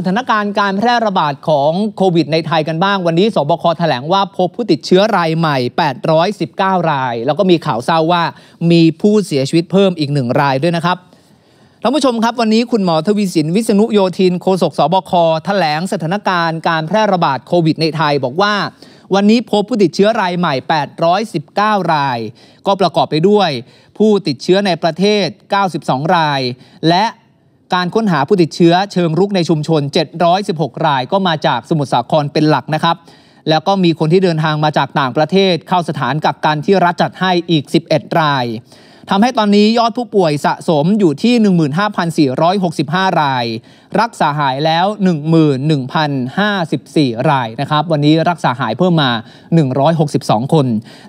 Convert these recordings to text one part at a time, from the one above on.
สถานการณ์การแพร่ระบาดของโควิด ในไทยกันบ้าง วันนี้สบคแถลงว่าพบผู้ติดเชื้อรายใหม่ 819 ราย แล้วก็มีข่าวเศร้าว่ามีผู้เสียชีวิตเพิ่มอีกหนึ่งรายด้วยนะครับท่านผู้ชมครับวันนี้คุณหมอทวีสิน วิษณุโยธินโฆษกสบคแถลงสถานการณ์การแพร่ระบาดโควิด ในไทยบอกว่า วันนี้พบผู้ติดเชื้อรายใหม่ 819 ราย ก็ประกอบไปด้วย ผู้ติดเชื้อในประเทศ 92 ราย และการค้นหาผู้ติดเชื้อเชิงรุกในชุมชน 716 รายก็มาจากสมุทรสาครเป็นหลักนะครับ แล้วก็มีคนที่เดินทางมาจากต่างประเทศเข้าสถานกักกันที่รัฐจัดให้อีก 11 ราย ทำให้ตอนนี้ยอดผู้ป่วยสะสมอยู่ที่ 15,465 ราย รักษาหายแล้ว 11,054รายนะครับ วันนี้รักษาหายเพิ่มมา 162 คน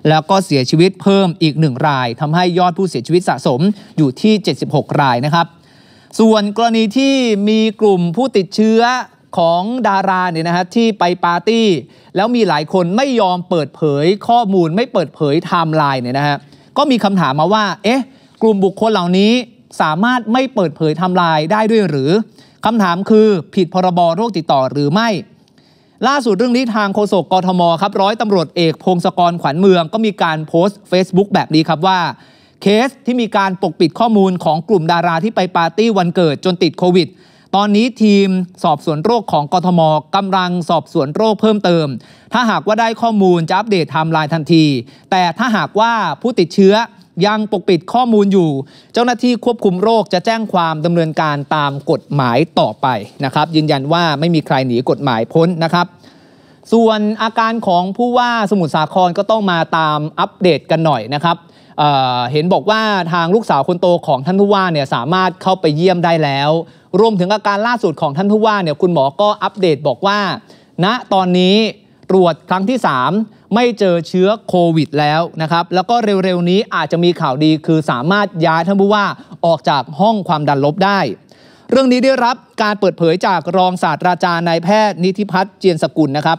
แล้วก็เสียชีวิตเพิ่มอีก 1 รายทำให้ยอดผู้เสียชีวิตสะสมอยู่ที่ 76 รายนะครับส่วนกรณีที่มีกลุ่มผู้ติดเชื้อของดาราเนี่ยนะฮะที่ไปปาร์ตี้ แล้วมีหลายคนไม่ยอมเปิดเผย ข้อมูลไม่เปิดเผยไทม์ไลน์เนี่ยนะฮะก็มีคำถามมาว่า เอ๊ะ กลุ่มบุคคลเหล่านี้สามารถไม่เปิดเผยไทม์ไลน์ได้ด้วยหรือคำถามคือผิดพรบโรคติดต่อหรือไม่ ล่าสุดเรื่องนี้ทางโฆษกกทมครับร้อยตำรวจเอกพงศกรขวัญเมือง ก็มีการโพสต์ Facebook แบบนี้ครับว่าเคสที่มีการปกปิดข้อมูลของกลุ่มดารา ที่ไปปาร์ตี้วันเกิดจนติดโควิด ตอนนี้ทีมสอบสวนโรคของกทมกำลังสอบสวนโรคเพิ่มเติม ถ้าหากว่าได้ข้อมูลจะอัปเดตไทม์ไลน์ทันที แต่ถ้าหากว่าผู้ติดเชื้อยังปกปิดข้อมูลอยู่ เจ้าหน้าที่ควบคุมโรคจะแจ้งความดำเนินการตามกฎหมายต่อไปนะครับ ยืนยันว่าไม่มีใครหนีกฎหมายพ้นนะครับ ส่วนอาการของผู้ว่าสมุทรสาครก็ต้องมาตามอัปเดตกันหน่อยนะครับเห็นบอกว่าทางลูกสาวคนโตของท่านผู้ว่าเนี่ยสามารถเข้าไปเยี่ยมได้แล้ว รวมถึงอาการล่าสุดของท่านผู้ว่าเนี่ยคุณหมอก็อัปเดตบอกว่าณนะตอนนี้ตรวจครั้งที่ 3 ไม่เจอเชื้อโควิดแล้วนะครับ แล้วก็เร็ว ๆ นี้อาจจะมีข่าวดีคือสามารถย้ายท่านผู้ว่า ออกจากห้องความดันลบได้ เรื่องนี้ได้รับการเปิดเผยจากรองศาสตราจารย์นายแพทย์นิธิพัฒน์เจียนสกุลนะครับ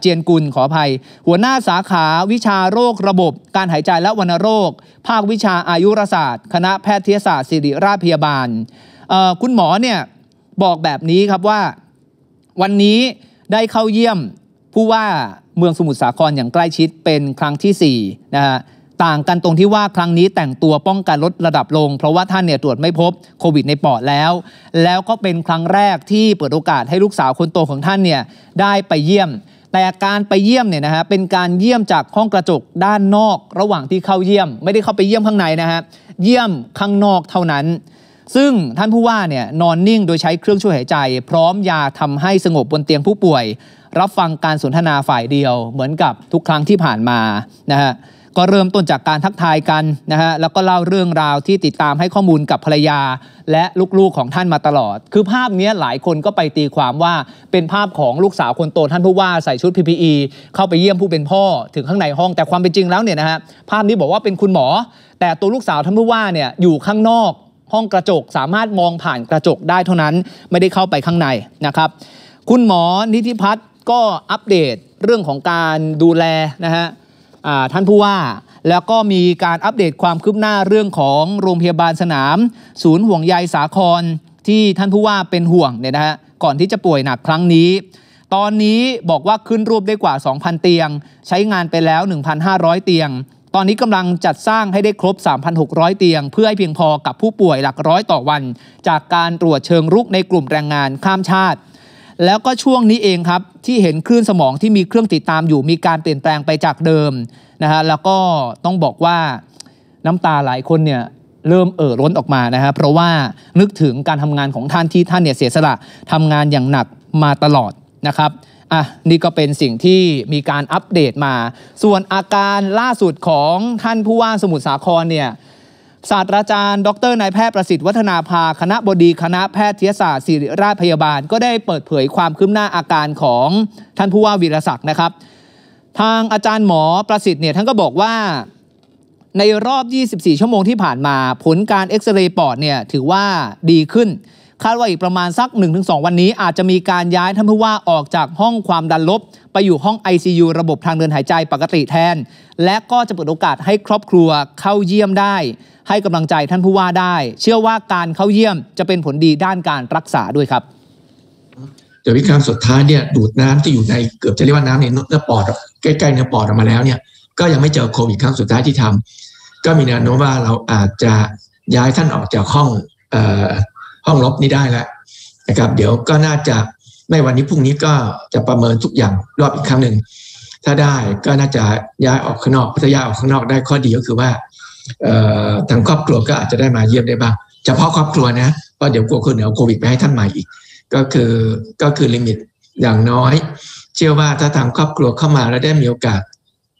เจียนกุลขออภัย หัวหน้าสาขาวิชาโรคระบบ การหายใจและวัณโรค ภาควิชาอายุรศาสตร์ คณะแพทยศาสตร์ ศิริราชพยาบาลคุณหมอเนี่ยบอกแบบนี้ครับว่าวันนี้ได้เข้าเยี่ยมผู้ว่าเมืองสมุทรสาครอย่างใกล้ชิดเป็นครั้งที่4นะฮะต่างกันตรงที่ว่าครั้งนี้แต่งตัวป้องกันลดระดับ ลงเพราะว่าท่านเนี่ยตรวจไม่พบโควิดในปอดแล้ว แล้วก็เป็นครั้งแรกที่เปิดโอกาสให้ลูกสาวคนโตของท่านเนี่ยได้ไปเยี่ยมแต่การไปเยี่ยมเนี่ยนะฮะเป็นการเยี่ยมจากห้องกระจกด้านนอกระหว่างที่เข้าเยี่ยม ไม่ได้เข้าไปเยี่ยมข้างในนะฮะเยี่ยมข้างนอกเท่านั้น ซึ่งท่านผู้ว่าเนี่ยนอนนิ่งโดยใช้เครื่องช่วยหายใจ พร้อมยาทำให้สงบบนเตียงผู้ป่วย รับฟังการสนทนาฝ่ายเดียวเหมือนกับทุกครั้งที่ผ่านมานะฮะก็เริ่มต้นจากการทักทายกันนะฮะแล้วก็เล่าเรื่องราวที่ติดตามให้ข้อมูลกับภรรยา และลูกๆของท่านมาตลอด คือภาพนี้หลายคนก็ไปตีความว่า เป็นภาพของลูกสาวคนโตท่านผู้ว่าใส่ชุด PPE เข้าไปเยี่ยมผู้เป็นพ่อถึงข้างในห้องแต่ความเป็นจริงแล้วเนี่ยนะฮะภาพนี้บอกว่าเป็นคุณหมอ แต่ตัวลูกสาวท่านผู้ว่าเนี่ยอยู่ข้างนอก ห้องกระจกสามารถมองผ่านกระจกได้เท่านั้น ไม่ได้เข้าไปข้างในนะครับคุณหมอนิติพัฒน์ก็อัปเดตเรื่องของการดูแลนะฮะท่านผู้ว่า แล้วก็มีการอัปเดตความคืบหน้าเรื่องของโรงพยาบาลสนาม ศูนย์ห่วงใยสาคร ที่ท่านผู้ว่าเป็นห่วงเนี่ยนะฮะก่อนที่จะป่วยหนักครั้งนี้ ตอนนี้บอกว่าขึ้นรูปได้กว่า 2,000 เตียง ใช้งานไปแล้ว 1,500 เตียง ตอนนี้กำลังจัดสร้างให้ได้ครบ 3,600 เตียง เพื่อให้เพียงพอกับผู้ป่วยหลักร้อยต่อวัน จากการตรวจเชิงรุกในกลุ่มแรงงานข้ามชาติแล้วก็ช่วงนี้เองครับที่เห็นคลื่นสมองที่มีเครื่องติดตามอยู่มีการเปลี่ยนแปลงไปจากเดิมนะฮะแล้วก็ต้องบอกว่าน้ำตาหลายคนเนี่ยเริ่มเอ่อล้นออกมานะฮะเพราะว่านึกถึงการทำงานของท่านที่ท่านเนี่ยเสียสละทำงานอย่างหนักมาตลอดนะครับอ่ะนี่ก็เป็นสิ่งที่มีการอัปเดตมา ส่วนอาการล่าสุดของท่านผู้ว่าสมุทรสาครเนี่ยศาสตราจารย์ดรนายแพทย์ประสิทธิ์ วัฒนาภาคณะบดีคณะแพทยศาสตร์ศิริราชพยาบาล ก็ได้เปิดเผยความคืบหน้าอาการของท่านผู้ว่าวีรศักดิ์นะครับ ทางอาจารย์หมอประสิทธิ์เนี่ยท่านก็บอกว่าในรอบ 24 ชั่วโมงที่ผ่านมาผลการเอ็กซเรย์ปอดเนี่ยถือว่าดีขึ้นคาดว่าอีกประมาณสัก 1-2 วันนี้อาจจะมีการย้ายท่านผู้ว่าออกจากห้องความดันลบ ไปอยู่ห้อง ICU ระบบทางเดินหายใจปกติแทน และก็จะเปิดโอกาสให้ครอบครัวเข้าเยี่ยมได้ ให้กำลังใจท่านผู้ว่าได้ เชื่อว่าการเข้าเยี่ยมจะเป็นผลดีด้านการรักษาด้วยครับแต่วิกามสุดท้ายเนี่ยดูดน้ำที่อยู่ในเกือบจะเรียกว่าน้ำในเนื้อปอดใกล้ๆเนื้อปอดออกมาแล้วเนี่ยก็ยังไม่เจอโควิดครั้งสุดท้ายที่ทำ ก็มีแนวโน้มว่าเราอาจจะย้ายท่านออกจากห้อง้องลบนี้ได้แล้วนะครับเดี๋ยวก็น่าจะไม่วันนี้พรุ่งนี้ก็จะประเมินทุกอย่างรอบอีกครั้งหนึ่งถ้าได้ก็น่าจะย้ายออกข้างนอกพัทยาออกข้างนอกได้ข้อดีก็คือว่าทางครอบครัวก็อาจจะได้มาเยี่ยมได้บ้างเฉพาะครอบครัวนะเพราะเดี๋ยวกลัวคนเดี๋ยวโควิดไปให้ท่านใหม่อีกก็คือก็คือลิมิตอย่างน้อย เชื่อว่าถ้าทางครอบครัวเข้ามาแล้วได้มีโอกาส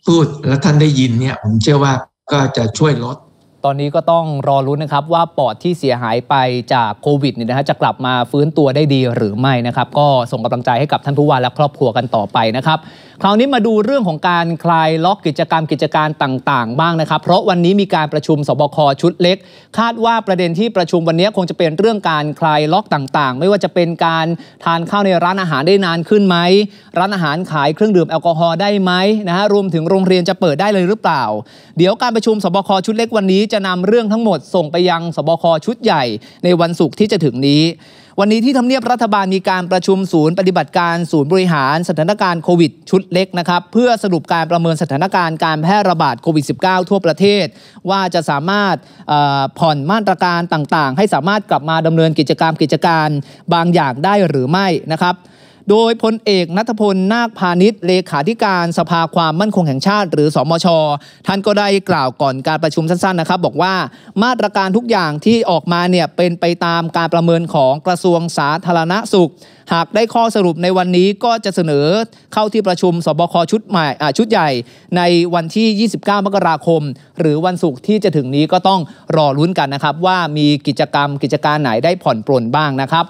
พูดและท่านได้ยินเนี่ยผมเชื่อว่าก็จะช่วยลดตอนนี้ก็ต้องรอรู้นนะครับว่าปอดที่เสียหายไปจากโควิดเนี่ยนะฮะจะกลับมาฟื้นตัวได้ดีหรือไม่นะครับก็ส่งกำลังใจให้กับท่านผู้ว่าและครอบครัวกันต่อไปนะครับคราวนี้มาดูเรื่องของการคลายล็อกกิจกรรมกิจการต่าง ๆ บ้างนะครับเพราะวันนี้มีการประชุมสบคชุดเล็ก คาดว่าประเด็นที่ประชุมวันนี้คงจะเป็นเรื่องการคลายล็อกต่างๆ ไม่ว่าจะเป็นการทานข้าวในร้านอาหารได้นานขึ้นไหมร้านอาหารขายเครื่องดื่มแอลกอฮอล์ได้ไหมนะฮะรวมถึงโรงเรียนจะเปิดได้เลยหรือเปล่า เดี๋ยวการประชุมสบคชุดเล็กวันนี้จะนำเรื่องทั้งหมด ส่งไปยังสบคชุดใหญ่ ในวันศุกร์ที่จะถึงนี้วันนี้ที่ทำเนียบรัฐบาลมีการประชุมศูนย์ปฏิบัติการศูนย์บริหารสถานการณ์โควิดชุดเล็กนะครับเพื่อสรุปการประเมินสถานการณ์การแพร่ระบาดโควิด -19 ทั่วประเทศ ว่าจะสามารถผ่อนมาตรการต่างๆ ให้สามารถกลับมาดำเนินกิจกรรมกิจการบางอย่างได้หรือไม่นะครับโดยพลเอกนัทพล นาคพาณิชย์เลขาธิการสภาความมั่นคงแห่งชาติ หรือสมช ท่านก็ได้กล่าวก่อนการประชุมสั้นๆนะครับบอกว่ามาตรการทุกอย่างที่ออกมาเนี่ยเป็นไปตามการประเมินของกระทรวงสาธารณสุข หากได้ข้อสรุปในวันนี้ก็จะเสนอเข้าที่ประชุมสบคชุดใหม่ชุดใหญ่ในวันที่ 29 มกราคม หรือวันศุกร์ที่จะถึงนี้ก็ต้องรอลุ้นกันนะครับ ว่ามีกิจกรรมกิจการไหนได้ผ่อนปลนบ้างนะครับ